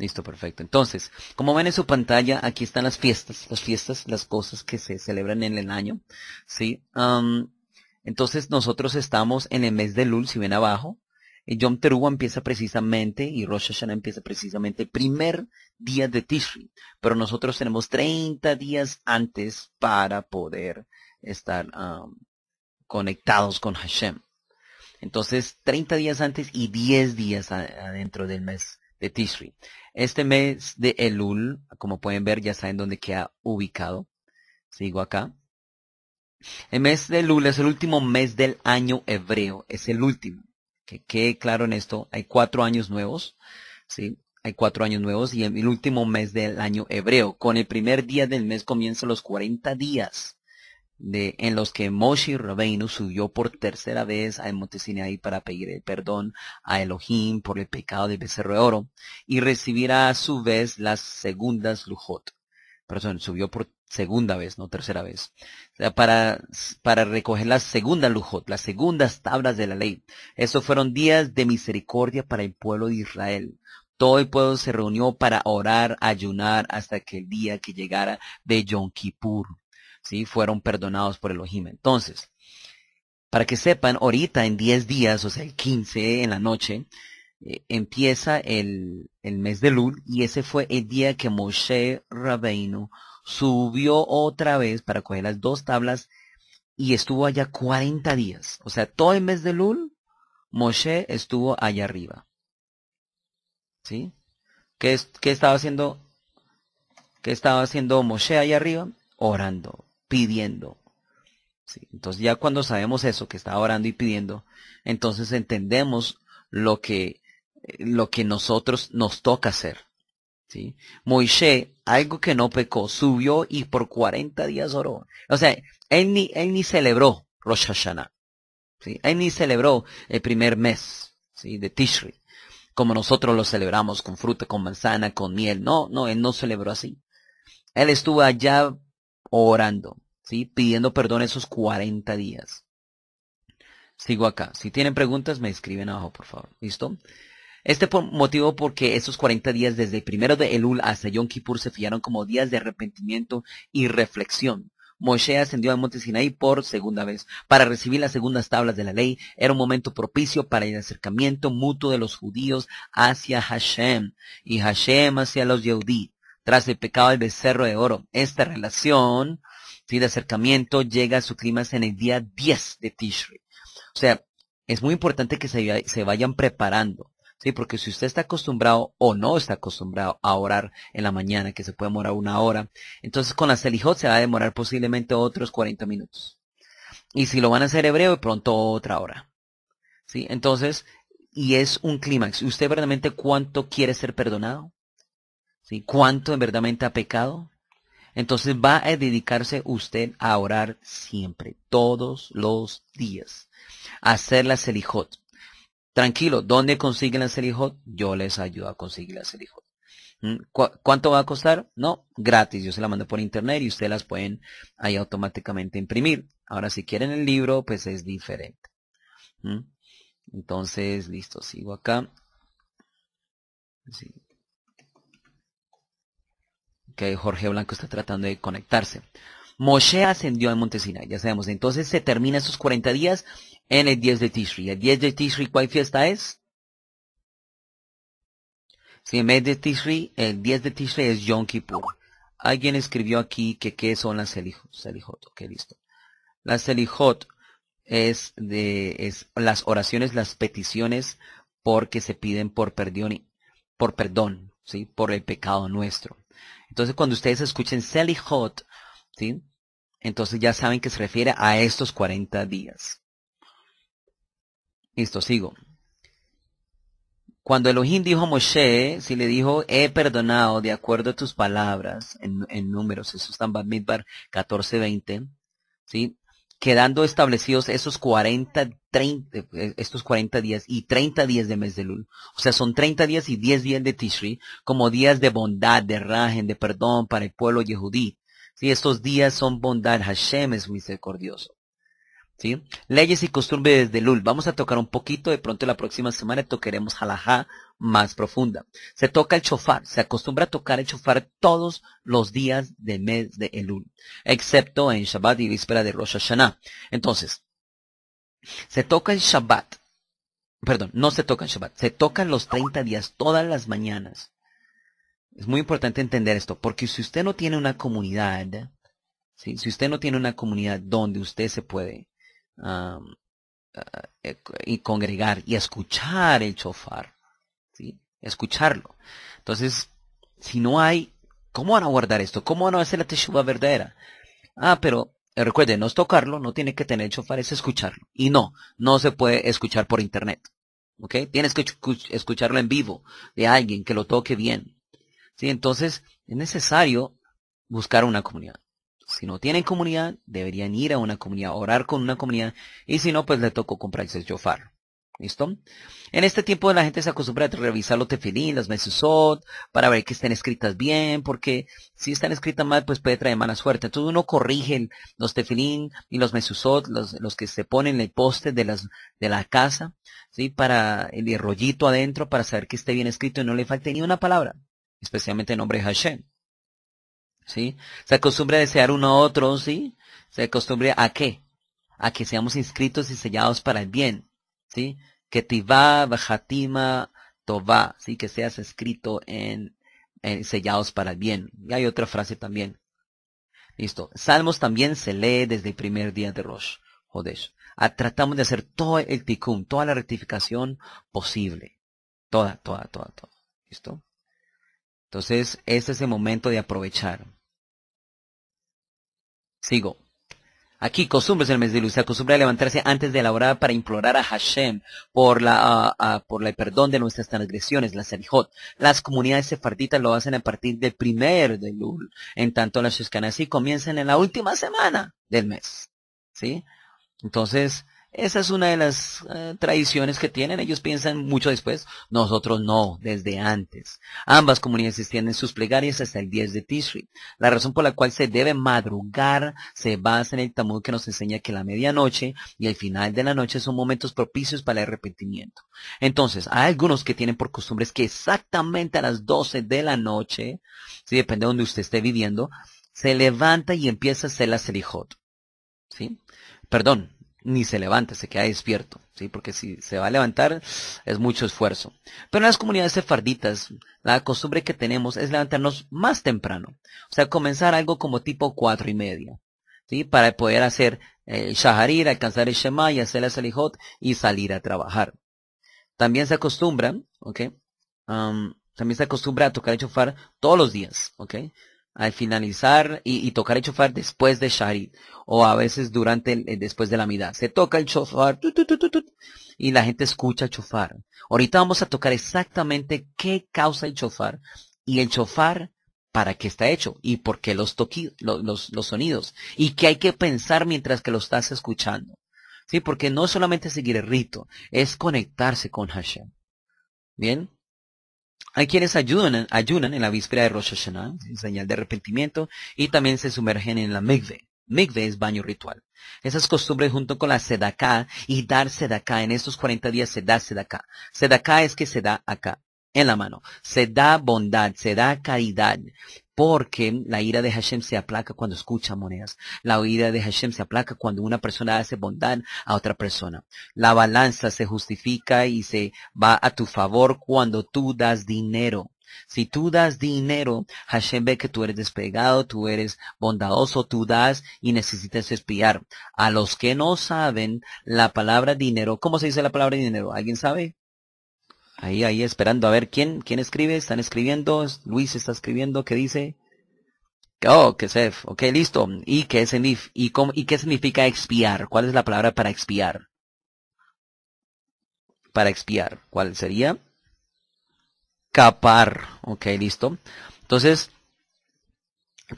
Listo, perfecto. Entonces, como ven en su pantalla, aquí están las fiestas, las fiestas, las cosas que se celebran en el año, ¿sí? entonces, nosotros estamos en el mes de Lul, si ven abajo, Yom Teruah empieza precisamente y Rosh Hashanah empieza precisamente el primer día de Tishri. Pero nosotros tenemos 30 días antes para poder estar conectados con Hashem. Entonces, 30 días antes y 10 días adentro del mes de Tishri. Este mes de Elul, como pueden ver, ya saben dónde queda ubicado. Sigo acá. El mes de Elul es el último mes del año hebreo, es el último. Que quede claro en esto, hay cuatro años nuevos, ¿sí? Hay cuatro años nuevos y el último mes del año hebreo. Con el primer día del mes comienza los 40 días en los que Moshe Rabbeinu subió por tercera vez al monte para pedir el perdón a Elohim por el pecado del becerro de oro y recibirá a su vez las segundas lujot. Perdón, subió por segunda vez, no tercera vez. O sea, para, para recoger las segundas lujot, las segundas tablas de la ley. Esos fueron días de misericordia para el pueblo de Israel. Todo el pueblo se reunió para orar, ayunar hasta que el día que llegara de Yom Kippur. ¿sí? fueron perdonados por Elohim. Entonces, para que sepan, ahorita en 10 días, o sea, el 15 en la noche, eh, empieza el, mes de Lul y ese fue el día que Moshe Rabeinu subió otra vez para coger las dos tablas y estuvo allá 40 días. O sea, todo el mes de Lul, Moshe estuvo allá arriba. ¿Sí? qué estaba haciendo? ¿Qué estaba haciendo Moshe allá arriba? Orando pidiendo. entonces ya cuando sabemos eso, que está orando y pidiendo, entonces entendemos lo que, eh, lo que nosotros nos toca hacer. ¿sí? Moisés, algo que no pecó, subió y por 40 días oró. O sea, él ni, ni celebró Rosh Hashanah. ¿sí? Él ni celebró el primer mes ¿sí? de Tishri, como nosotros lo celebramos con fruta, con manzana, con miel. No, no, él no celebró así. Él estuvo allá orando, ¿sí? pidiendo perdón esos 40 días. Sigo acá. Si tienen preguntas, me escriben abajo, por favor. ¿Listo? Este motivo porque esos 40 días desde el primero de Elul hasta Yom Kippur se fijaron como días de arrepentimiento y reflexión. Moshe ascendió al monte Sinaí por segunda vez para recibir las segundas tablas de la ley. Era un momento propicio para el acercamiento mutuo de los judíos hacia Hashem y Hashem hacia los Yehudí tras el pecado del becerro de oro. Esta relación de acercamiento llega a su clímax en el día 10 de Tishri. O sea, es muy importante que se, vayan preparando. Sí, porque si usted está acostumbrado o no está acostumbrado a orar en la mañana, que se puede morar una hora, entonces con la Selijot se va a demorar posiblemente otros 40 minutos. Y si lo van a hacer hebreo, de pronto otra hora. ¿Sí? Entonces, y es un clímax. ¿Usted verdaderamente cuánto quiere ser perdonado? ¿Cuánto en ha pecado? Entonces va a dedicarse usted a orar siempre, todos los días, a hacer la selijot. Tranquilo, ¿dónde consiguen la selijot? Yo les ayudo a conseguir la selijot. ¿Mm? ¿Cuánto va a costar? No, gratis. Yo se la mando por internet y ustedes las pueden ahí automáticamente imprimir. Ahora, si quieren el libro, pues es diferente. ¿Mm? Entonces, listo, sigo acá. Jorge Blanco está tratando de conectarse. Moshe ascendió al Montesina ya sabemos. Entonces se termina esos 40 días en el 10 de Tishri. ¿El 10 de Tishri cuál fiesta es? Sí, en vez de Tishri, el 10 de Tishri es Yom Kippur. Alguien escribió aquí que qué son las Selijot. ok, listo. Las Selijot es de, las oraciones, las peticiones porque se piden por perdón, por perdón, sí, por el pecado nuestro. Entonces, cuando ustedes escuchen Hot", ¿sí? entonces ya saben que se refiere a estos 40 días. Listo, sigo. Cuando Elohim dijo a Moshe, si le dijo, he perdonado de acuerdo a tus palabras, en, números, eso está en Bamidbar 14, 20, ¿sí? quedando establecidos esos 40, eh, estos 40 días y 30 días de mes de Lul. O sea, son 30 días y 10 días de Tishri como días de bondad, de rajen, de perdón para el pueblo yehudí. Si Estos días son bondad, Hashem es misericordioso. ¿Sí? Leyes y costumbres de Lul. Vamos a tocar un poquito, de pronto la próxima semana tocaremos halajá más profunda. Se toca el chofar, se acostumbra a tocar el chofar todos los días del mes de Elul, excepto en Shabbat y víspera de Rosh Hashanah. Entonces, se toca el Shabbat, perdón, no se toca el Shabbat, se toca los 30 días todas las mañanas. Es muy importante entender esto, porque si usted no tiene una comunidad, si usted no tiene una comunidad donde usted se puede eh, eh, y congregar y escuchar el chofar, Escucharlo. Entonces, si no hay, ¿cómo van a guardar esto? ¿Cómo van a hacer la teshuva verdadera? Ah, pero eh, recuerden, no es tocarlo, no tiene que tener chofar es escucharlo. Y no, no se puede escuchar por internet. ¿Ok? Tienes que escucharlo en vivo, de alguien que lo toque bien. ¿Sí? Entonces, es necesario buscar una comunidad. Si no tienen comunidad, deberían ir a una comunidad, orar con una comunidad, y si no, pues le tocó comprar ese chofar ¿Listo? En este tiempo la gente se acostumbra a revisar los tefilín, los mesuzot, para ver que estén escritas bien, porque si están escritas mal, pues puede traer mala suerte. Entonces uno corrige los tefilín y los mesuzot, los, los, que se ponen en el poste de, las, de la casa, ¿sí? Para el rollito adentro, para saber que esté bien escrito y no le falte ni una palabra, especialmente el nombre Hashem. ¿Sí? Se acostumbra a desear uno a otro, ¿sí? Se acostumbra a qué? A que seamos inscritos y sellados para el bien, ¿sí? Ketiva Bajatima Tová, así que seas escrito en, sellados para el bien. Y hay otra frase también. Listo. Salmos también se lee desde el primer día de Rosh Joder. Ah, tratamos de hacer todo el tikkun, toda la rectificación posible. Toda, toda, toda, toda. ¿Listo? Entonces, este es el momento de aprovechar. Sigo. Aquí, costumbres en el mes de luz. Se acostumbra levantarse antes de la hora para implorar a Hashem por la, por el perdón de nuestras transgresiones, la Sarijot. Las comunidades sefarditas lo hacen a partir del primer de Lul. En tanto, las y comienzan en la última semana del mes. ¿Sí? Entonces, esa es una de las eh, tradiciones que tienen. Ellos piensan mucho después, nosotros no, desde antes. Ambas comunidades tienen sus plegarias hasta el 10 de Tishri. La razón por la cual se debe madrugar se basa en el Talmud que nos enseña que la medianoche y el final de la noche son momentos propicios para el arrepentimiento. Entonces, hay algunos que tienen por costumbres que exactamente a las 12 de la noche, si depende de donde usted esté viviendo, se levanta y empieza a hacer la serijot. ¿Sí? Perdón, ni se levanta, se queda despierto, ¿sí? porque si se va a levantar es mucho esfuerzo. Pero en las comunidades sefarditas, la costumbre que tenemos es levantarnos más temprano, o sea, comenzar algo como tipo cuatro y media, ¿sí? para poder hacer eh, el shaharir, alcanzar el shema y hacer el salihot y salir a trabajar. También se acostumbra, ¿ok? también se acostumbra a tocar el chofar todos los días, ¿ok? al finalizar y, tocar el chofar después de Sharit o a veces durante eh, después de la mitad. Se toca el chofar y la gente escucha el chofar. Ahorita vamos a tocar exactamente qué causa el chofar y el chofar para qué está hecho y por qué los, toqui, los, sonidos y qué hay que pensar mientras que lo estás escuchando. Sí, porque no es solamente seguir el rito, es conectarse con Hashem. Bien. Hay quienes ayunan, en la víspera de Rosh Hashanah, en señal de arrepentimiento, y también se sumergen en la mikveh. Mikveh es baño ritual. Esas costumbres junto con la sedaká y dar sedaká, en estos 40 días se da sedaká. Sedaká es que se da acá, en la mano. Se da bondad, se da caridad. Porque la ira de Hashem se aplaca cuando escucha monedas. La ira de Hashem se aplaca cuando una persona hace bondad a otra persona. La balanza se justifica y se va a tu favor cuando tú das dinero. Si tú das dinero, Hashem ve que tú eres despegado, tú eres bondadoso, tú das y necesitas espiar. A los que no saben la palabra dinero, ¿cómo se dice la palabra dinero? ¿Alguien sabe? Ahí, ahí esperando a ver quién, quién escribe, están escribiendo, Luis está escribiendo, ¿qué dice? Oh, que sef, ok, listo. ¿Y qué, es y, cómo, ¿Y qué significa expiar? ¿Cuál es la palabra para expiar? Para expiar, ¿cuál sería? Capar, ok, listo. Entonces,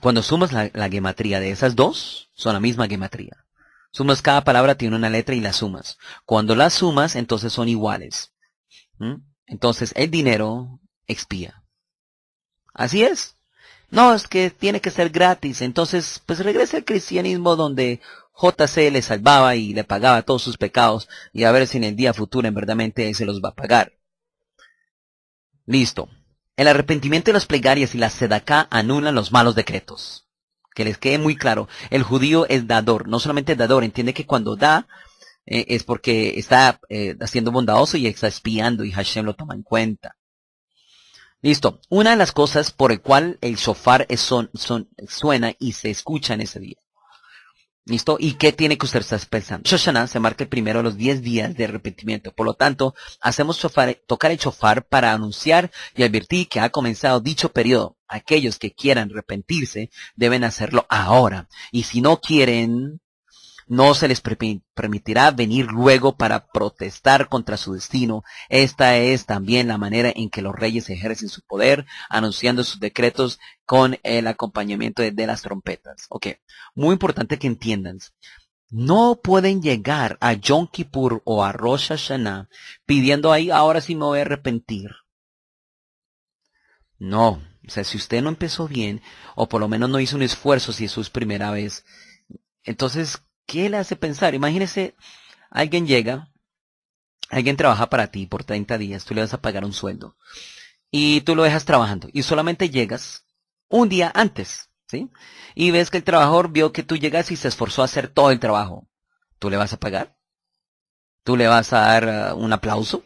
cuando sumas la, la gematría de esas dos, son la misma gematría. Sumas cada palabra, tiene una letra y la sumas. Cuando las sumas, entonces son iguales. ¿Mm? Entonces el dinero expía. Así es. No, es que tiene que ser gratis. Entonces, pues regrese al cristianismo donde JC le salvaba y le pagaba todos sus pecados y a ver si en el día futuro en verdad, se los va a pagar. Listo. El arrepentimiento de las plegarias y la sedacá anulan los malos decretos. Que les quede muy claro, el judío es dador, no solamente dador, entiende que cuando da, eh, es porque está haciendo eh, bondadoso y está espiando y Hashem lo toma en cuenta. Listo. Una de las cosas por el cual el shofar son, suena y se escucha en ese día. ¿Listo? ¿Y qué tiene que usted estar pensando? Shoshana se marca el primero los 10 días de arrepentimiento. Por lo tanto, hacemos tocar el shofar para anunciar y advertir que ha comenzado dicho periodo. Aquellos que quieran arrepentirse deben hacerlo ahora. Y si no quieren, no se les permitirá venir luego para protestar contra su destino. Esta es también la manera en que los reyes ejercen su poder, anunciando sus decretos con el acompañamiento de, las trompetas. Ok, muy importante que entiendan. No pueden llegar a Yom Kippur o a Rosh Hashanah pidiendo ahí, ahora sí me voy a arrepentir. No, o sea, si usted no empezó bien, o por lo menos no hizo un esfuerzo si es su primera vez, entonces ¿Qué le hace pensar? Imagínese, alguien llega, alguien trabaja para ti por 30 días, tú le vas a pagar un sueldo y tú lo dejas trabajando y solamente llegas un día antes, ¿sí? Y ves que el trabajador vio que tú llegas y se esforzó a hacer todo el trabajo. ¿Tú le vas a pagar? ¿Tú le vas a dar uh, un aplauso?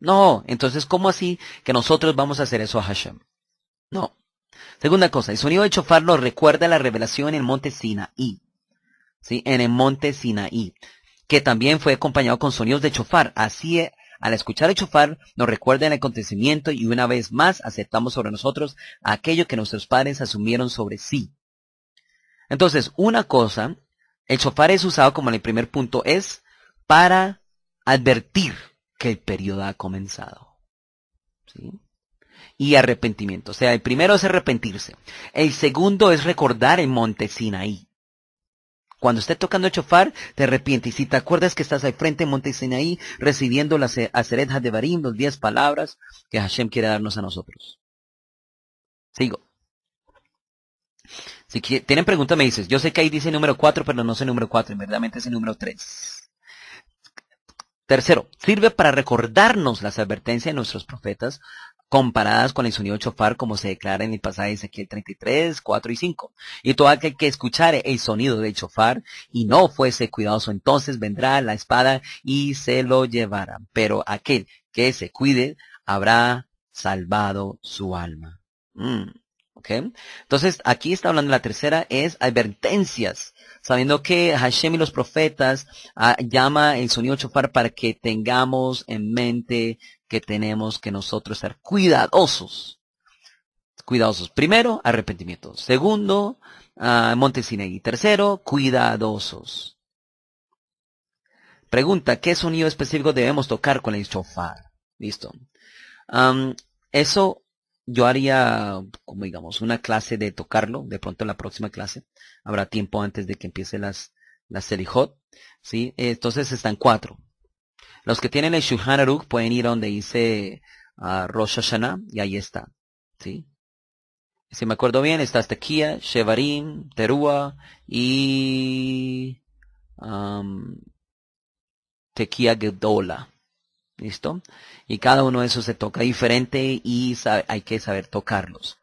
No, entonces ¿cómo así que nosotros vamos a hacer eso a Hashem? No. Segunda cosa, el sonido de chofar nos recuerda la revelación en el monte Sinaí en el monte Sinaí, que también fue acompañado con sonidos de chofar. Así, al escuchar el chofar, nos recuerda el acontecimiento y una vez más aceptamos sobre nosotros aquello que nuestros padres asumieron sobre sí. Entonces, una cosa, el chofar es usado como en el primer punto, es para advertir que el periodo ha comenzado. Y arrepentimiento. O sea, el primero es arrepentirse. El segundo es recordar el monte Sinaí. Cuando esté tocando chofar, te arrepientes. Y si te acuerdas que estás al frente en Monte Sinaí, recibiendo las eh, acerejas de Barim, los diez palabras que Hashem quiere darnos a nosotros. Sigo. Si tienen pregunta me dices. Yo sé que ahí dice número cuatro pero no sé número cuatro en verdaderamente es el número tres Tercero, sirve para recordarnos las advertencias de nuestros profetas comparadas con el sonido chofar como se declara en el pasaje Ezequiel 33, 4 y 5. Y todo aquel que escuchare el sonido del chofar y no fuese cuidadoso, entonces vendrá la espada y se lo llevará. Pero aquel que se cuide habrá salvado su alma. Mm, okay. Entonces aquí está hablando la tercera, es advertencias sabiendo que Hashem y los profetas ah, llama el sonido chofar para que tengamos en mente que tenemos que nosotros ser cuidadosos. Cuidadosos. Primero, arrepentimiento. Segundo, ah, Montesinegui. Tercero, cuidadosos. Pregunta, ¿qué sonido específico debemos tocar con el chofar? Listo. eso yo haría, como digamos, una clase de tocarlo. De pronto en la próxima clase habrá tiempo antes de que empiece las, las hot... ¿sí? Entonces están cuatro. Los que tienen el shulhanaruk pueden ir a donde dice ah, Rosh Hashanah y ahí está. ¿Sí? Si me acuerdo bien, está tequía Shevarim, terua y um, Gedola. ¿Listo? Y cada uno de esos se toca diferente y hay que saber tocarlos.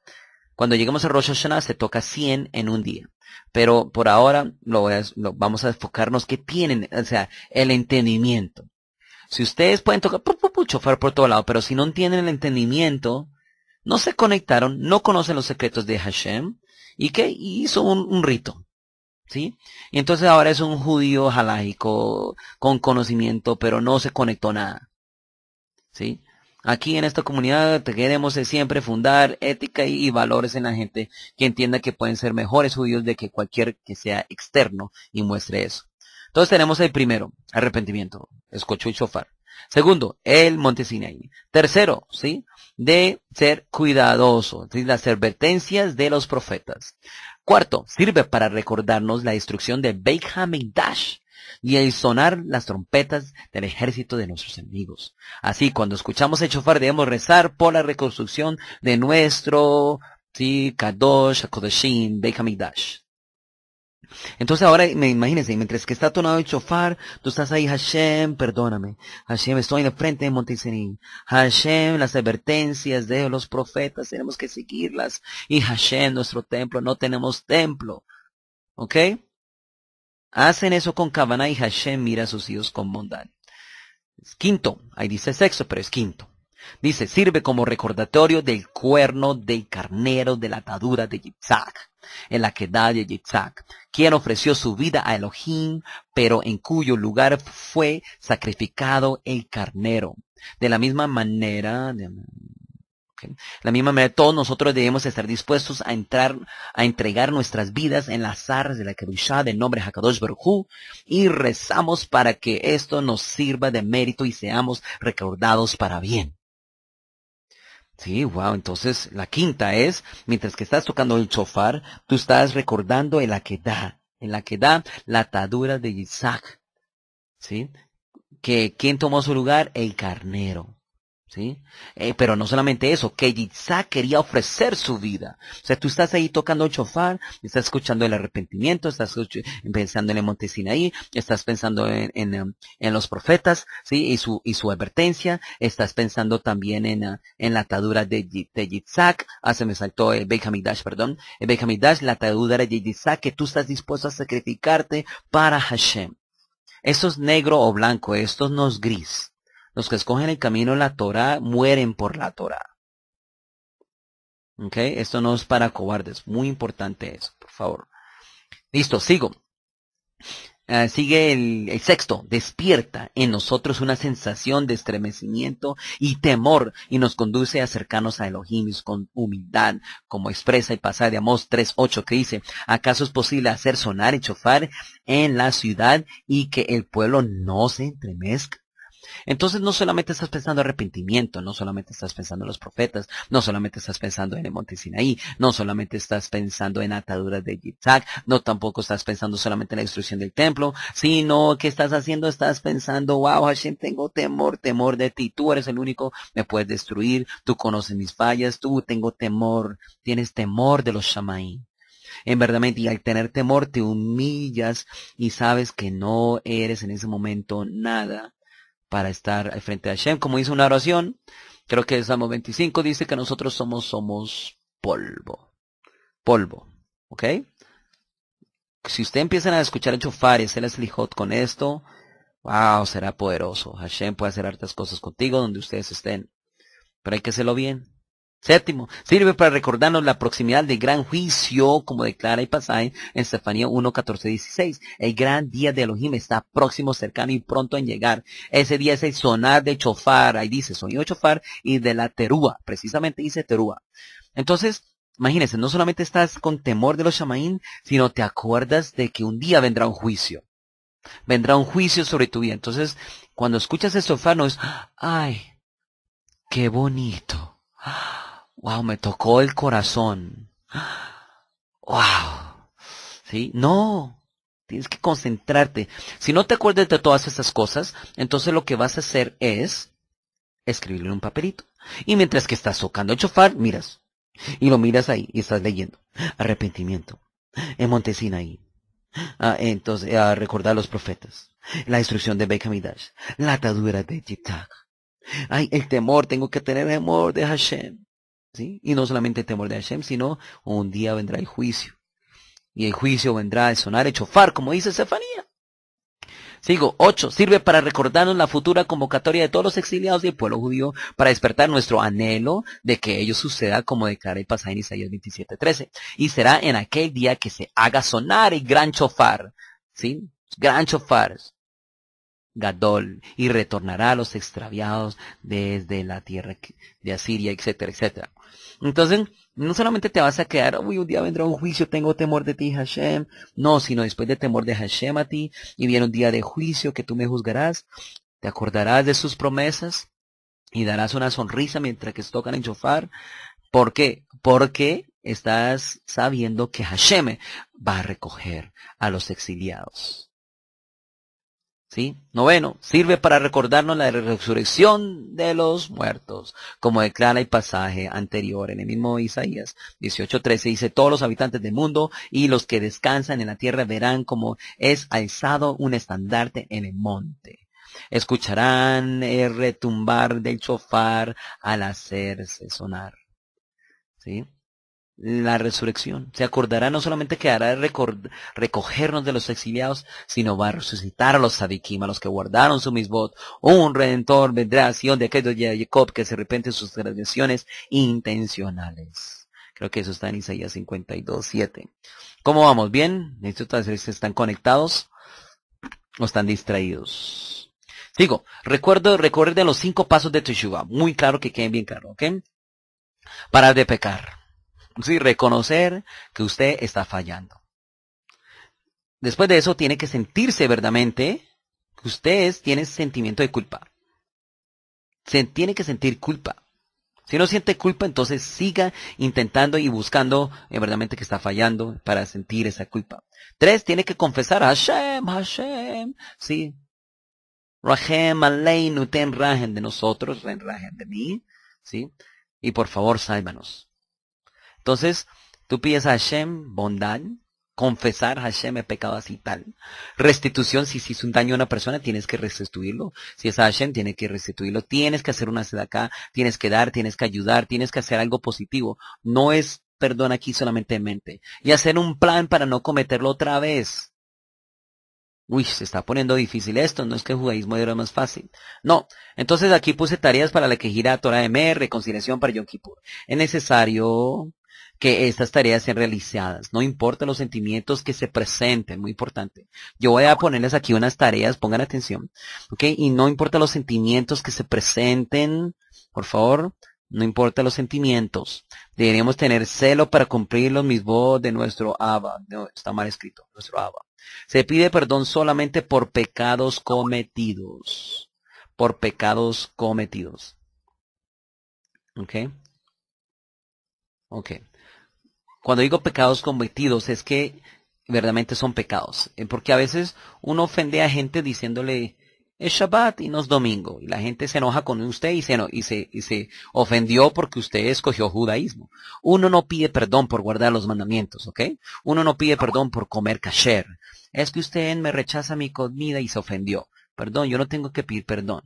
Cuando lleguemos a Rosh Hashanah se toca 100 en un día. Pero por ahora vamos a enfocarnos que tienen, o sea, el entendimiento. Si ustedes pueden tocar, pu, chofar por todo lado, pero si no tienen el entendimiento, no se conectaron, no conocen los secretos de Hashem, y que hizo un, rito. ¿Sí? Y entonces ahora es un judío halágico, con conocimiento, pero no se conectó nada. ¿Sí? Aquí en esta comunidad queremos siempre fundar ética y, valores en la gente que entienda que pueden ser mejores judíos de que cualquier que sea externo y muestre eso. Entonces tenemos el primero, arrepentimiento, escuchó el chofar. Segundo, el monte Tercero, ¿sí? De ser cuidadoso, ¿sí? las advertencias de los profetas. Cuarto, sirve para recordarnos la destrucción de y Dash y el sonar las trompetas del ejército de nuestros enemigos. Así, cuando escuchamos el chofar debemos rezar por la reconstrucción de nuestro, sí, Kadosh, Kodeshim, entonces ahora me, imagínense, mientras que está tonado el chofar, tú estás ahí, Hashem, perdóname. Hashem, estoy en frente de Monte Hashem, las advertencias de los profetas, tenemos que seguirlas. Y Hashem, nuestro templo, no tenemos templo. ¿Ok? Hacen eso con cabana y Hashem mira a sus hijos con bondad. Es quinto, ahí dice sexo, pero es quinto. Dice, sirve como recordatorio del cuerno del carnero de la atadura de Yitzhak, en la que de Yitzhak, quien ofreció su vida a Elohim, pero en cuyo lugar fue sacrificado el carnero. De la misma manera, la misma manera, todos nosotros debemos estar dispuestos a entrar, a entregar nuestras vidas en las arras de la Kedushá del nombre Hakadosh Baruj y rezamos para que esto nos sirva de mérito y seamos recordados para bien. Sí, wow. Entonces la quinta es, mientras que estás tocando el chofar, tú estás recordando el da, que da, la atadura de Isaac. ¿Sí? Que, ¿Quién tomó su lugar? El carnero. ¿Sí? Eh, pero no solamente eso, que Yitzhak quería ofrecer su vida. O sea, tú estás ahí tocando el chofar, estás escuchando el arrepentimiento, estás pensando en el monte Sinaí, estás pensando en, em, en, los profetas, ¿sí? Y su, y su advertencia, estás pensando también en, ah, en la atadura de, Yitzhak, ah, me saltó el eh, perdón, el eh, Dash, la atadura de Yitzhak, que tú estás dispuesto a sacrificarte para Hashem. Eso es negro o blanco, esto no es gris. Los que escogen el camino de la Torah mueren por la Torah. ¿Ok? Esto no es para cobardes. Muy importante eso, por favor. Listo, sigo. Ah, sigue el, sexto, despierta en nosotros una sensación de estremecimiento y temor y nos conduce a acercarnos a Elohim con humildad, como expresa el pasaje de Amós 3.8 que dice, ¿acaso es posible hacer sonar y chofar en la ciudad y que el pueblo no se entremezca? Entonces no solamente estás pensando arrepentimiento, no solamente estás pensando en los profetas, no solamente estás pensando en el monte Sinaí, no solamente estás pensando en ataduras de Yitzhak, no tampoco estás pensando solamente en la destrucción del templo, sino que estás haciendo, estás pensando, wow Hashem, tengo temor, temor de ti, tú eres el único, me puedes destruir, tú conoces mis fallas, tú tengo temor, tienes temor de los Shamaí. En verdad, y al tener temor te humillas y sabes que no eres en ese momento nada para estar frente a Hashem, como dice una oración, creo que es Salmo 25, dice que nosotros somos, somos polvo, polvo, ¿ok? Si usted empiezan a escuchar el chofar y hacer el Slijot con esto, wow, será poderoso. Hashem puede hacer hartas cosas contigo donde ustedes estén, pero hay que hacerlo bien. Séptimo, sirve para recordarnos la proximidad del gran juicio, como declara y pasa en Estefanía 1, 14, 16. El gran día de Elohim está próximo, cercano y pronto en llegar. Ese día es el sonar de chofar, ahí dice, sonido de chofar y de la terúa, precisamente dice terúa. Entonces, imagínense, no solamente estás con temor de los shamaín, sino te acuerdas de que un día vendrá un juicio. Vendrá un juicio sobre tu vida. Entonces, cuando escuchas el sofá, es, ay, qué bonito wow, me tocó el corazón. Wow. ¿Sí? No. Tienes que concentrarte. Si no te acuerdas de todas esas cosas, entonces lo que vas a hacer es escribirle en un papelito. Y mientras que estás tocando el chofar, miras. Y lo miras ahí y estás leyendo. Arrepentimiento. En Montesina ahí. entonces, a recordar a los profetas. La destrucción de Bekamidash. La atadura de Jitak. Ay, el temor, tengo que tener temor de Hashem. Y no solamente el temor de Hashem, sino un día vendrá el juicio. Y el juicio vendrá a sonar el chofar, como dice Estefanía. Sigo, 8. Sirve para recordarnos la futura convocatoria de todos los exiliados del pueblo judío para despertar nuestro anhelo de que ello suceda como declara el pasaje en Isaías 27.13. Y será en aquel día que se haga sonar el gran chofar. ¿Sí? Gran chofar. Gadol y retornará a los extraviados desde la tierra de Asiria, etcétera, etcétera. Entonces, no solamente te vas a quedar, uy, un día vendrá un juicio, tengo temor de ti, Hashem. No, sino después de temor de Hashem a ti, y viene un día de juicio que tú me juzgarás, te acordarás de sus promesas y darás una sonrisa mientras que tocan en chofar. ¿Por qué? Porque estás sabiendo que Hashem va a recoger a los exiliados. Noveno, sirve para recordarnos la resurrección de los muertos, como declara el pasaje anterior en el mismo Isaías 18:13 dice, todos los habitantes del mundo y los que descansan en la tierra verán como es alzado un estandarte en el monte. Escucharán el retumbar del chofar al hacerse sonar la resurrección. Se acordará, no solamente que hará recogernos de los exiliados, sino va a resucitar a los sadiquim, a los que guardaron su misbot. Un redentor vendrá a Sion de aquellos de Jacob que se repente sus transgresiones intencionales. Creo que eso está en Isaías 52, 7. ¿Cómo vamos? ¿Bien? Necesito están conectados o están distraídos. Digo, recuerdo, de los cinco pasos de Teshuvah. Muy claro que queden bien claros, ¿ok? Parar de pecar Sí, reconocer que usted está fallando. Después de eso tiene que sentirse verdaderamente que usted tiene sentimiento de culpa. Se tiene que sentir culpa. Si no siente culpa, entonces siga intentando y buscando eh, verdaderamente que está fallando para sentir esa culpa. Tres, tiene que confesar a Hashem, Hashem. Sí. Rahem Aleinu ten de nosotros, ten de mí. Sí. Y por favor, sálvanos. Entonces, tú pides a Hashem bondad, confesar Hashem he pecado así tal. Restitución, si, se es un daño a una persona, tienes que restituirlo. Si es a Hashem, tienes que restituirlo. Tienes que hacer una acá, tienes que dar, tienes que ayudar, tienes que hacer algo positivo. No es perdón aquí solamente en mente. Y hacer un plan para no cometerlo otra vez. Uy, se está poniendo difícil esto, no es que el judaísmo era más fácil. No, entonces aquí puse tareas para la que gira Torah de Mer, reconciliación para Yom Kippur. Es necesario que estas tareas sean realizadas. No importa los sentimientos que se presenten, muy importante. Yo voy a ponerles aquí unas tareas, pongan atención, ¿ok? Y no importa los sentimientos que se presenten, por favor, no importa los sentimientos. Deberíamos tener celo para cumplir los mismos de nuestro Abba. está mal escrito, nuestro Abba. Se pide perdón solamente por pecados cometidos. Por pecados cometidos. ¿Ok? Ok. Cuando digo pecados cometidos es que verdaderamente son pecados, eh, porque a veces uno ofende a gente diciéndole es Shabbat y no es domingo, y la gente se enoja con usted y se, y se, ofendió porque usted escogió judaísmo. Uno no pide perdón por guardar los mandamientos, ¿ok? Uno no pide perdón por comer kasher. Es que usted me rechaza mi comida y se ofendió. Perdón, yo no tengo que pedir perdón.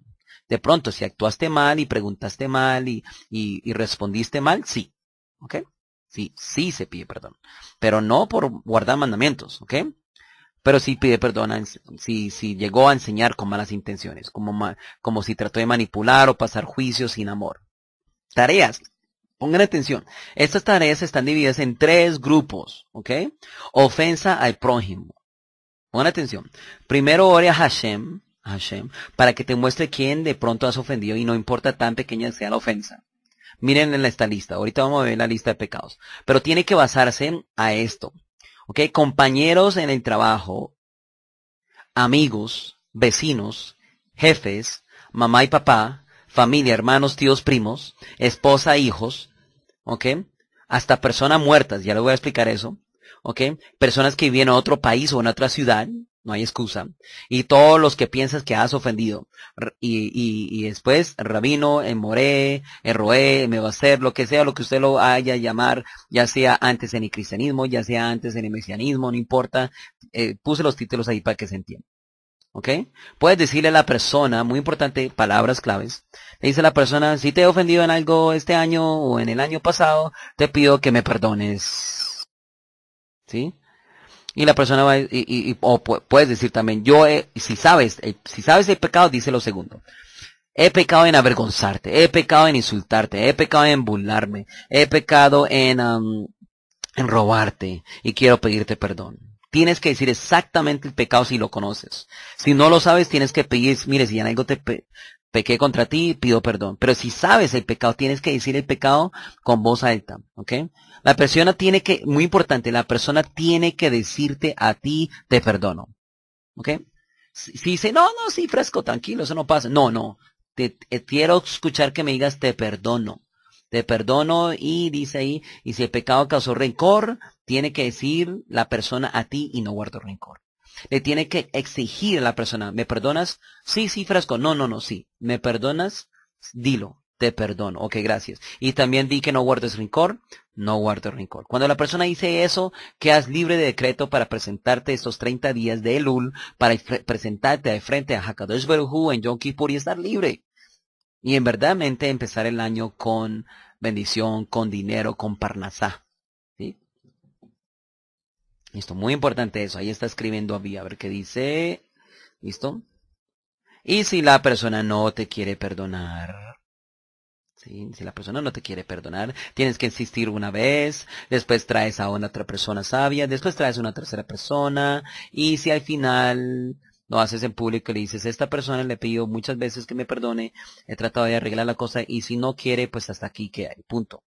De pronto, si actuaste mal y preguntaste mal y, y, y respondiste mal, sí. ¿Ok? Sí, sí se pide perdón. Pero no por guardar mandamientos, ¿ok? Pero sí pide perdón si, si llegó a enseñar con malas intenciones, como, como si trató de manipular o pasar juicio sin amor. Tareas. Pongan atención. Estas tareas están divididas en tres grupos, ¿ok? Ofensa al prójimo. Pongan atención. Primero ore a Hashem, Hashem, para que te muestre quién de pronto has ofendido y no importa tan pequeña sea la ofensa. Miren en esta lista. Ahorita vamos a ver la lista de pecados. Pero tiene que basarse a esto. ¿Ok? Compañeros en el trabajo, amigos, vecinos, jefes, mamá y papá, familia, hermanos, tíos, primos, esposa, hijos. ¿Ok? Hasta personas muertas. Ya les voy a explicar eso. ¿Ok? Personas que viven a otro país o en otra ciudad. No hay excusa. Y todos los que piensas que has ofendido. Y, y, y después, rabino, en eh, Moré, en eh, Roé, a hacer lo que sea, lo que usted lo haya llamar, ya sea antes en el cristianismo, ya sea antes en el mesianismo, no importa. Eh, puse los títulos ahí para que se entienda. ¿Ok? Puedes decirle a la persona, muy importante, palabras claves. Le dice a la persona, si te he ofendido en algo este año o en el año pasado, te pido que me perdones. ¿Sí? Y la persona va, y, y, o puedes decir también, yo, si sabes, eh, si sabes el pecado, dice lo segundo. He pecado en avergonzarte, he pecado en insultarte, he pecado en burlarme, he pecado en, en robarte y quiero pedirte perdón. Tienes que decir exactamente el pecado si lo conoces. Si no lo sabes, tienes que pedir, mire, si en algo te, pequé contra ti, pido perdón. Pero si sabes el pecado, tienes que decir el pecado con voz alta, ¿ok? La persona tiene que, muy importante, la persona tiene que decirte a ti, te perdono, ¿ok? Si, dice, no, no, sí, fresco, tranquilo, eso no pasa. No, no, te, eh, quiero escuchar que me digas, te perdono. Te perdono y dice ahí, y si el pecado causó rencor, tiene que decir la persona a ti y no guardo rencor. Le tiene que exigir a la persona, ¿me perdonas? Sí, sí, frasco, No, no, no, sí. ¿Me perdonas? Dilo, te perdono. Ok, gracias. Y también di que no guardes rincón. No guardo rincón. Cuando la persona dice eso, quedas libre de decreto para presentarte estos 30 días de Elul, para presentarte de frente a Hakadosh Baruj en Yom Kippur y estar libre. Y en mente empezar el año con bendición, con dinero, con parnasá. Listo, muy importante eso. Ahí está escribiendo a mí, a ver qué dice. ¿Listo? Y si la persona no te quiere perdonar, si la persona no te quiere perdonar, tienes que insistir una vez, después traes a una otra persona sabia, después traes a una tercera persona, y si al final lo haces en público y le dices, esta persona le pido muchas veces que me perdone, he tratado de arreglar la cosa, y si no quiere, pues hasta aquí queda hay, punto.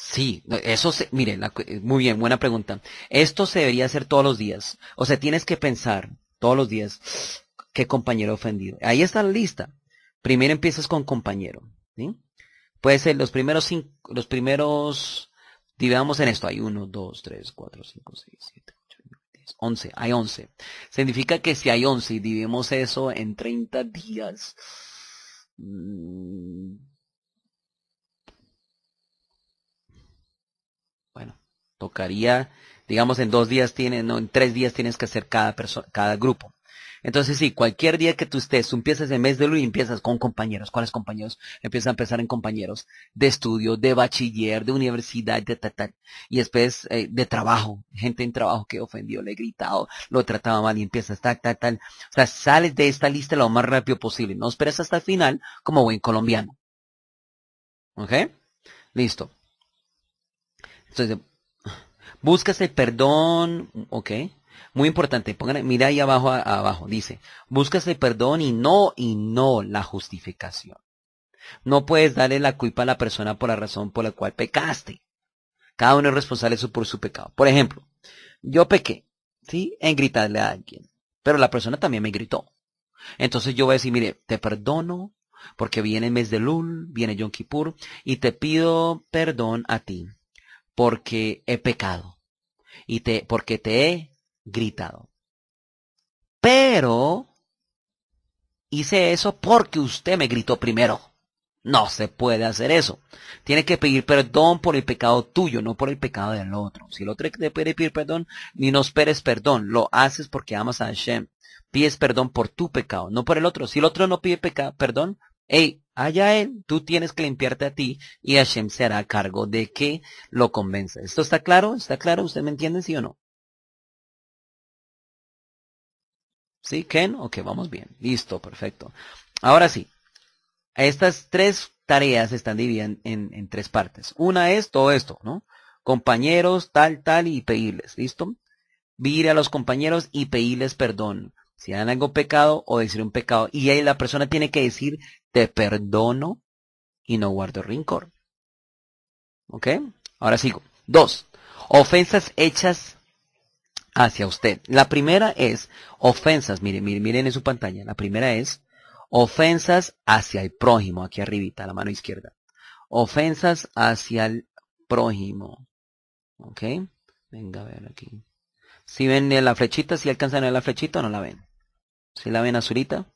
Sí, eso se, mire, eh, muy bien, buena pregunta. Esto se debería hacer todos los días. O sea, tienes que pensar todos los días qué compañero ofendido. Ahí está la lista. Primero empiezas con compañero, ¿sí? Puede ser los primeros los primeros, digamos en esto, hay uno, dos, tres, cuatro, cinco, seis, siete, 11, hay 11. Significa que si hay 11 y dividimos eso en 30 días, mm, Tocaría, digamos, en dos días tienes, no, en tres días tienes que hacer cada persona, cada grupo. Entonces sí, cualquier día que tú estés, empiezas en mes de luz y empiezas con compañeros. ¿Cuáles compañeros? Empiezas a empezar en compañeros de estudio, de bachiller, de universidad, de tal, tal. Y después eh, de trabajo, gente en trabajo que ofendió, le he gritado, lo trataba mal y empiezas tal, tal, tal. O sea, sales de esta lista lo más rápido posible. No esperes hasta el final como buen colombiano. ¿Ok? Listo. Entonces, Buscas el perdón, ok. Muy importante, pongan, mira ahí abajo, abajo, dice, buscas el perdón y no, y no la justificación. No puedes darle la culpa a la persona por la razón por la cual pecaste. Cada uno es responsable por su pecado. Por ejemplo, yo pequé, ¿sí? En gritarle a alguien, pero la persona también me gritó. Entonces yo voy a decir, mire, te perdono porque viene el mes de Lul, viene Yom Kippur, y te pido perdón a ti porque he pecado y te, porque te he gritado. Pero hice eso porque usted me gritó primero. No se puede hacer eso. Tiene que pedir perdón por el pecado tuyo, no por el pecado del otro. Si el otro te pide pedir perdón, ni nos esperes perdón. Lo haces porque amas a Hashem. Pides perdón por tu pecado, no por el otro. Si el otro no pide perdón, hey, allá él, tú tienes que limpiarte a ti y Hashem se hará cargo de que lo convenza. ¿Esto está claro? ¿Está claro? ¿Usted me entiende, sí o no? ¿Sí? ¿Ken? Ok, vamos bien. Listo, perfecto. Ahora sí, estas tres tareas están divididas en, tres partes. Una es todo esto, ¿no? Compañeros, tal, tal, y pedirles, ¿listo? Vir a los compañeros y pedirles perdón si han algo pecado o decir un pecado. Y ahí la persona tiene que decir te perdono y no guardo rincor. ¿Ok? Ahora sigo. Dos, ofensas hechas hacia usted. La primera es ofensas, miren, miren, en su pantalla. La primera es ofensas hacia el prójimo, aquí arribita, la mano izquierda. Ofensas hacia el prójimo. ¿Ok? Venga a ver aquí. Si ven la flechita, si alcanzan a ver la flechita no la ven. Si la ven azulita.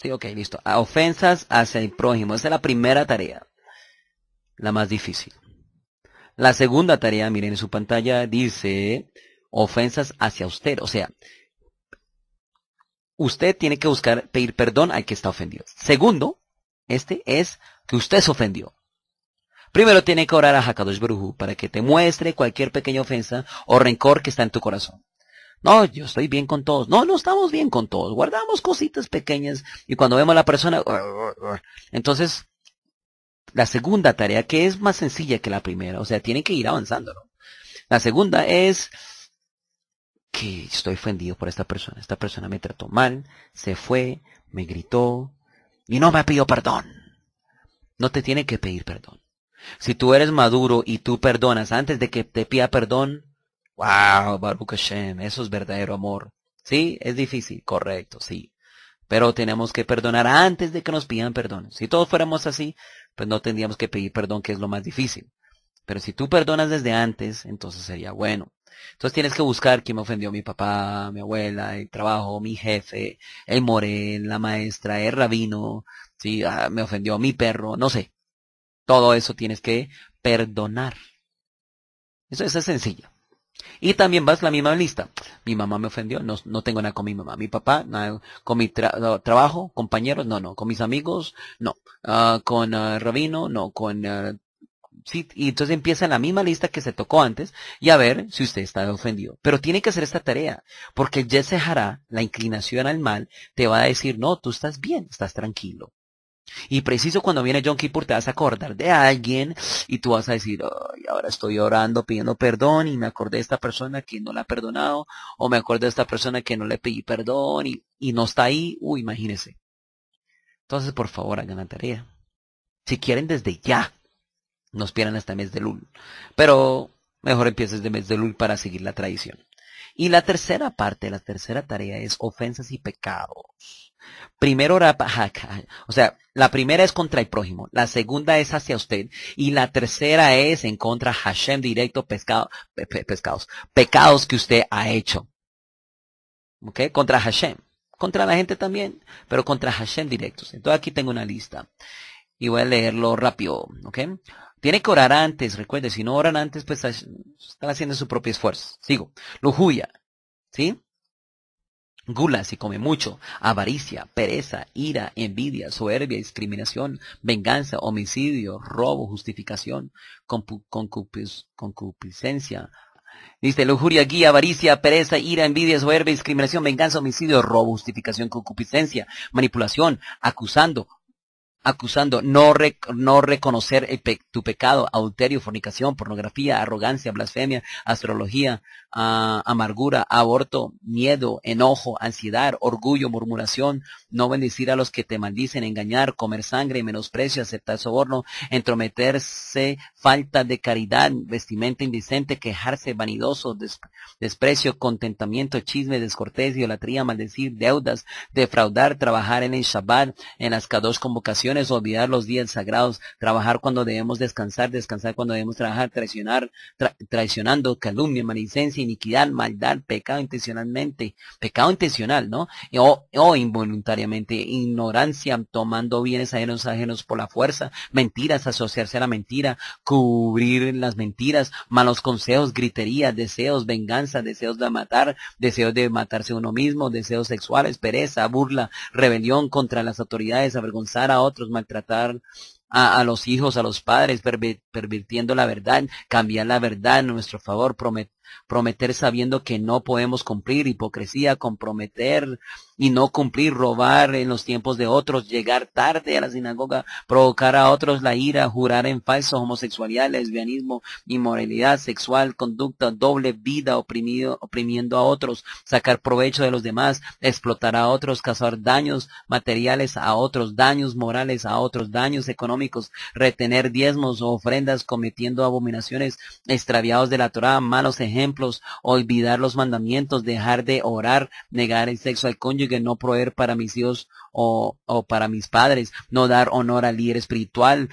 Sí, ok, listo. A ofensas hacia el prójimo. Esa es la primera tarea, la más difícil. La segunda tarea, miren en su pantalla, dice ofensas hacia usted. O sea, usted tiene que buscar pedir perdón al que está ofendido. Segundo, este es que usted se ofendió. Primero tiene que orar a Hakadosh Baruj para que te muestre cualquier pequeña ofensa o rencor que está en tu corazón. No, yo estoy bien con todos. No, no estamos bien con todos. Guardamos cositas pequeñas y cuando vemos a la persona... Entonces, la segunda tarea, que es más sencilla que la primera, o sea, tiene que ir avanzando. La segunda es que estoy ofendido por esta persona. Esta persona me trató mal, se fue, me gritó y no me pidió perdón. No te tiene que pedir perdón. Si tú eres maduro y tú perdonas antes de que te pida perdón, Wow, Baruch Hashem, eso es verdadero amor. Sí, es difícil, correcto, sí. Pero tenemos que perdonar antes de que nos pidan perdón. Si todos fuéramos así, pues no tendríamos que pedir perdón, que es lo más difícil. Pero si tú perdonas desde antes, entonces sería bueno. Entonces tienes que buscar quién me ofendió, mi papá, mi abuela, el trabajo, mi jefe, el morel, la maestra, el rabino, si ¿sí? Ah, me ofendió mi perro, no sé. Todo eso tienes que perdonar. eso es sencillo. Y también vas la misma lista. Mi mamá me ofendió, no, no tengo nada con mi mamá. Mi papá, nada, con mi trabajo, compañeros, no, no. Con mis amigos, no. Ah, con ah, Robino, Rabino, no. Con ah, Sí, y entonces empieza la misma lista que se tocó antes y a ver si usted está ofendido. Pero tiene que hacer esta tarea, porque se hará la inclinación al mal, te va a decir, no, tú estás bien, estás tranquilo. Y preciso cuando viene John Kippur te vas a acordar de alguien y tú vas a decir, Ay, ahora estoy orando pidiendo perdón y me acordé de esta persona que no la ha perdonado o me acordé de esta persona que no le pedí perdón y, no está ahí. Uy, imagínese. Entonces, por favor, hagan la tarea. Si quieren desde ya, nos pierdan hasta mes de Lul. Pero mejor empieces de mes de Lul para seguir la tradición. Y la tercera parte, la tercera tarea es ofensas y pecados. Primero, o sea, la primera es contra el prójimo, la segunda es hacia usted y la tercera es en contra Hashem directo pecados que usted ha hecho. ¿Ok? Contra Hashem. Contra la gente también, pero contra Hashem directos. Entonces aquí tengo una lista y voy a leerlo rápido, ¿ok? Tiene que orar antes, recuerde, si no oran antes, pues están haciendo su propio esfuerzo. Sigo. Lujuria, ¿sí? Gula, si come mucho, avaricia, pereza, ira, envidia, soberbia, discriminación, venganza, homicidio, robo, justificación, concupiscencia, Dice, lujuria, guía, avaricia, pereza, ira, envidia, soberbia, discriminación, venganza, homicidio, robo, justificación, concupiscencia, manipulación, acusando, acusando no, no reconocer tu pecado, adulterio, fornicación, pornografía, arrogancia, blasfemia, astrología, amargura, aborto, miedo, enojo, ansiedad, orgullo, murmuración, no bendecir a los que te maldicen, engañar, comer sangre, menosprecio, aceptar soborno, entrometerse, falta de caridad, vestimenta indecente, quejarse, vanidoso, desprecio, contentamiento, chisme, descortés, idolatría, maldecir, deudas, defraudar, trabajar en el Shabbat, en las dos convocaciones, olvidar los días sagrados, trabajar cuando debemos descansar, descansar cuando debemos trabajar, traicionar, traicionando, calumnia, malicencia, iniquidad, maldad, pecado intencionalmente, pecado intencional, ¿no? O, involuntariamente, ignorancia, tomando bienes ajenos ajenos por la fuerza, mentiras, asociarse a la mentira, cubrir las mentiras, malos consejos, griterías, deseos, venganza, deseos de matar, deseos de matarse uno mismo, deseos sexuales, pereza, burla, rebelión contra las autoridades, avergonzar a otros, maltratar a, los hijos, a los padres, pervirtiendo la verdad, cambiar la verdad en nuestro favor, promet, prometer sabiendo que no podemos cumplir, hipocresía, comprometer y no cumplir, robar en los tiempos de otros, llegar tarde a la sinagoga, provocar a otros la ira, jurar en falso, homosexualidad, lesbianismo, inmoralidad sexual, conducta, doble vida, oprimido, oprimiendo a otros, sacar provecho de los demás, explotar a otros, causar daños materiales a otros, daños morales a otros, daños económicos, retener diezmos o ofrendas cometiendo abominaciones, extraviados de la Torah, malos ejemplos, ejemplos, olvidar los mandamientos, dejar de orar, negar el sexo al cónyuge, no proveer para mis hijos o, o para mis padres, no dar honor al líder espiritual,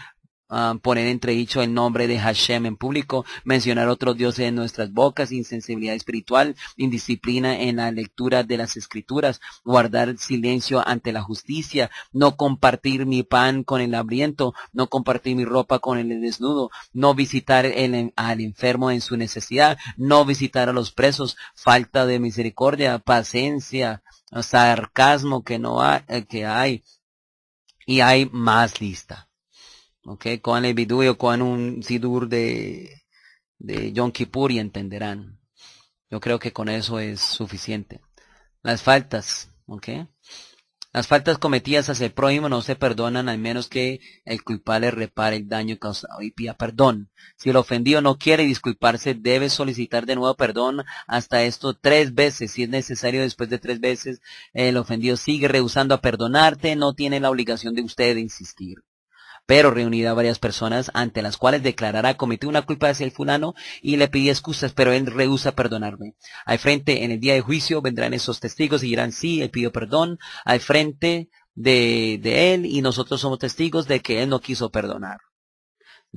Ah, poner entre dicho el nombre de Hashem en público, mencionar otros dioses en nuestras bocas, insensibilidad espiritual, indisciplina en la lectura de las escrituras, guardar silencio ante la justicia, no compartir mi pan con el hambriento, no compartir mi ropa con el desnudo, no visitar al enfermo en su necesidad, no visitar a los presos, falta de misericordia, paciencia, sarcasmo que no hay, eh, que hay, y hay más lista. ¿Ok? con el o con un sidur de, de Yom Kippur y entenderán. Yo creo que con eso es suficiente. Las faltas, ¿ok? Las faltas cometidas hacia el prójimo no se perdonan al menos que el culpable repare el daño causado y pida perdón. Si el ofendido no quiere disculparse, debe solicitar de nuevo perdón hasta esto tres veces. Si es necesario, después de tres veces, el ofendido sigue rehusando a perdonarte, no tiene la obligación de usted de insistir pero reunida varias personas ante las cuales declarará cometí una culpa hacia el fulano y le pedí excusas, pero él rehúsa perdonarme. Al frente, en el día de juicio, vendrán esos testigos y dirán, sí, él pidió perdón. Al frente de, de él y nosotros somos testigos de que él no quiso perdonar.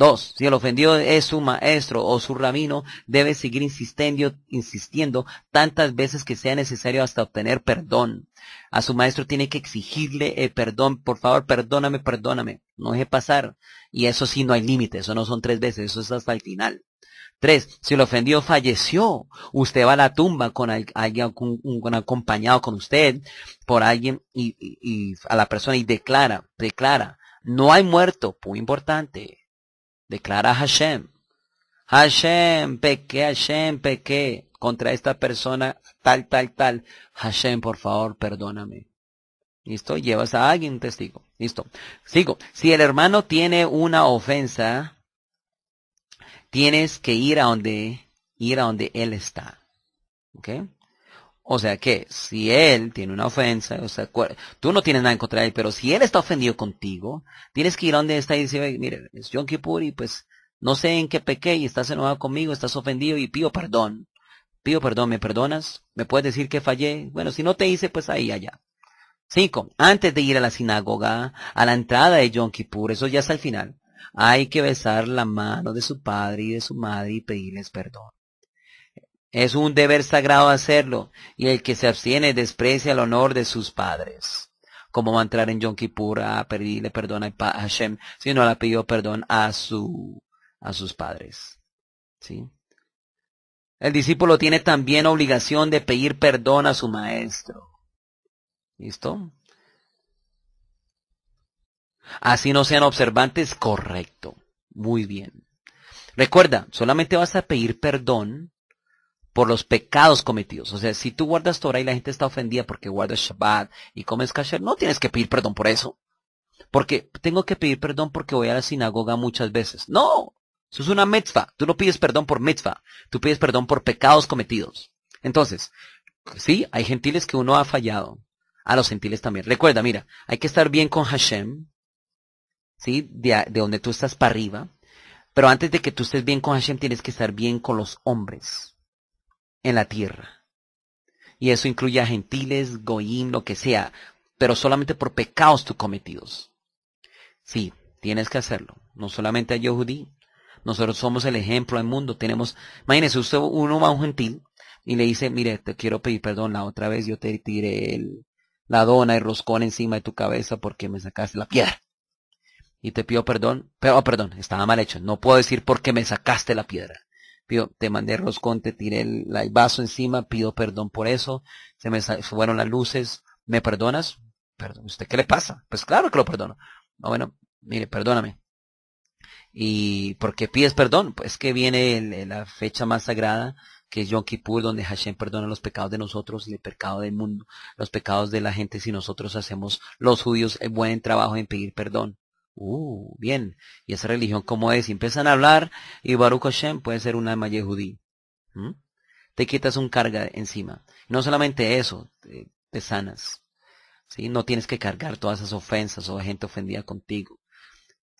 Dos, si el ofendido es su maestro o su rabino, debe seguir insistiendo, insistiendo tantas veces que sea necesario hasta obtener perdón. A su maestro tiene que exigirle el eh, perdón, por favor, perdóname, perdóname, no deje pasar. Y eso sí, no hay límite, eso no son tres veces, eso es hasta el final. Tres, si el ofendido falleció, usted va a la tumba con alguien con, acompañado con usted por alguien y, y a la persona y declara, declara, no hay muerto, muy importante, Declara Hashem. Hashem, pequé, Hashem, pequé contra esta persona tal, tal, tal. Hashem, por favor, perdóname. ¿Listo? Llevas a alguien testigo. Listo. Sigo. Si el hermano tiene una ofensa, tienes que ir a donde, ir a donde él está. ¿Ok? O sea que si él tiene una ofensa, o sea, tú no tienes nada en contra de él, pero si él está ofendido contigo, tienes que ir a donde está y decir, mire, es John Kippur y pues no sé en qué pequé y estás enojado conmigo, estás ofendido y pido perdón. Pido perdón, ¿me perdonas? ¿Me puedes decir que fallé? Bueno, si no te hice, pues ahí, allá. Cinco, antes de ir a la sinagoga, a la entrada de John Kippur, eso ya es al final, hay que besar la mano de su padre y de su madre y pedirles perdón. Es un deber sagrado hacerlo, y el que se abstiene desprecia el honor de sus padres. Como va a entrar en Yom Kippur a pedirle perdón a Hashem, si no le pedido perdón a, su, a sus padres. ¿Sí? El discípulo tiene también obligación de pedir perdón a su maestro. ¿Listo? Así no sean observantes, correcto. Muy bien. Recuerda, solamente vas a pedir perdón por los pecados cometidos. O sea, si tú guardas Torah y la gente está ofendida porque guardas Shabbat y comes kasher, no tienes que pedir perdón por eso. Porque tengo que pedir perdón porque voy a la sinagoga muchas veces. No, eso es una mitzvah. Tú no pides perdón por mitzvah, tú pides perdón por pecados cometidos. Entonces, sí, hay gentiles que uno ha fallado. A los gentiles también. Recuerda, mira, hay que estar bien con Hashem, ¿sí? De, de donde tú estás para arriba. Pero antes de que tú estés bien con Hashem, tienes que estar bien con los hombres en la tierra. Y eso incluye a gentiles, goyim, lo que sea, pero solamente por pecados tú cometidos. Sí, tienes que hacerlo. No solamente a yo judí. Nosotros somos el ejemplo del mundo. Tenemos, imagínese usted, uno va a un gentil y le dice, mire, te quiero pedir perdón, la otra vez yo te tiré el, la dona y roscón encima de tu cabeza porque me sacaste la piedra. Y te pido perdón, pero, oh, perdón, estaba mal hecho. No puedo decir porque me sacaste la piedra te mandé roscón, te tiré el, vaso encima, pido perdón por eso, se me fueron las luces, ¿me perdonas? Perdón, ¿usted qué le pasa? Pues claro que lo perdono. No, bueno, mire, perdóname. ¿Y por qué pides perdón? Pues que viene la fecha más sagrada, que es Yom Kippur, donde Hashem perdona los pecados de nosotros y el pecado del mundo, los pecados de la gente si nosotros hacemos los judíos el eh, buen trabajo en pedir perdón. Uh, bien. ¿Y esa religión como es? empiezan a hablar y Baruch Hashem puede ser una alma judí. Te quitas un carga encima. No solamente eso, te, sanas. No tienes que cargar todas esas ofensas o gente ofendida contigo.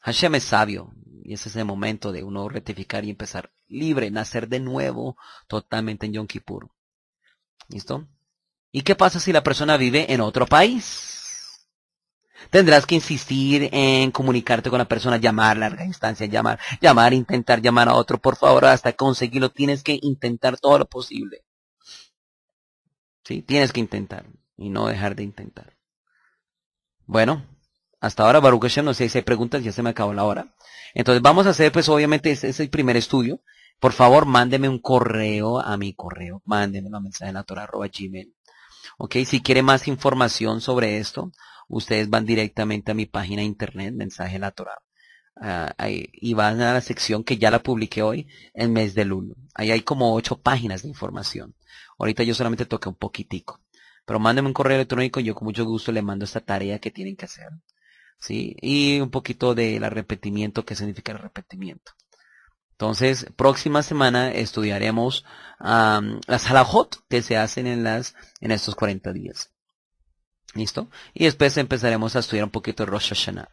Hashem es sabio y ese es el momento de uno rectificar y empezar libre, nacer de nuevo totalmente en Yom Kippur. ¿Listo? ¿Y qué pasa si la persona vive en otro país? Tendrás que insistir en comunicarte con la persona, llamar larga distancia, llamar, llamar, intentar llamar a otro, por favor, hasta conseguirlo. Tienes que intentar todo lo posible. Sí, tienes que intentar y no dejar de intentar. Bueno, hasta ahora Baruch no sé si hay preguntas, ya se me acabó la hora. Entonces vamos a hacer, pues obviamente, ese es el primer estudio. Por favor, mándeme un correo a mi correo, mándeme un mensaje en la Torah, arroba, gmail. Ok, si quiere más información sobre esto, ustedes van directamente a mi página de internet, Mensaje lateral ah, y van a la sección que ya la publiqué hoy, el mes de lunes. Ahí hay como ocho páginas de información. Ahorita yo solamente toqué un poquitico. Pero mándenme un correo electrónico y yo con mucho gusto le mando esta tarea que tienen que hacer. ¿sí? Y un poquito del arrepentimiento, qué significa el arrepentimiento. Entonces, próxima semana estudiaremos las halajot que se hacen en, las, en estos 40 días. ¿Listo? Y después empezaremos a estudiar un poquito Rosh Hashanah.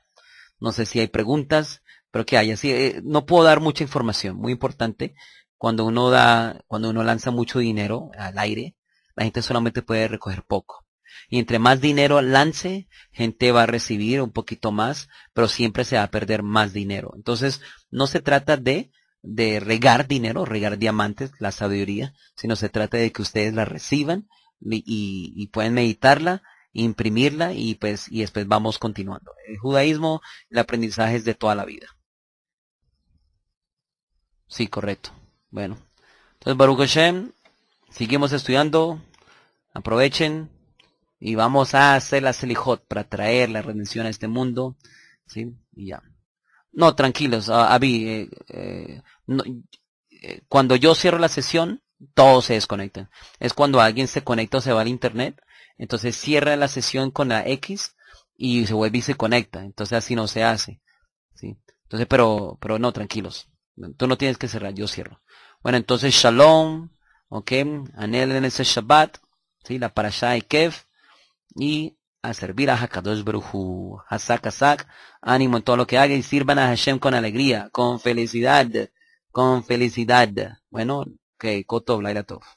No sé si hay preguntas, pero que haya. así, eh, no puedo dar mucha información, muy importante. Cuando uno da, cuando uno lanza mucho dinero al aire, la gente solamente puede recoger poco. Y entre más dinero lance, gente va a recibir un poquito más, pero siempre se va a perder más dinero. Entonces, no se trata de, de regar dinero, regar diamantes, la sabiduría, sino se trata de que ustedes la reciban y, y, y pueden meditarla imprimirla y pues y después vamos continuando. El judaísmo, el aprendizaje es de toda la vida. Sí, correcto. Bueno, entonces Baruch Hashem, seguimos estudiando, aprovechen y vamos a hacer la Selijot para traer la redención a este mundo, ¿sí? Y ya. No, tranquilos, Avi ah, eh, eh, eh, cuando yo cierro la sesión, todos se desconectan. Es cuando alguien se conecta o se va al internet, entonces cierra la sesión con la X y se vuelve y se conecta. Entonces así no se hace. ¿sí? Entonces, pero, pero no, tranquilos. Tú no tienes que cerrar, yo cierro. Bueno, entonces Shalom, ok, en ese Shabbat, ¿sí? la parasha y Kev, y a servir a Hakadosh Bruhu Hazak, Hazak, ánimo en todo lo que haga y sirvan a Hashem con alegría, con felicidad, con felicidad. Bueno, ok, Kotov, lairatov. Tov.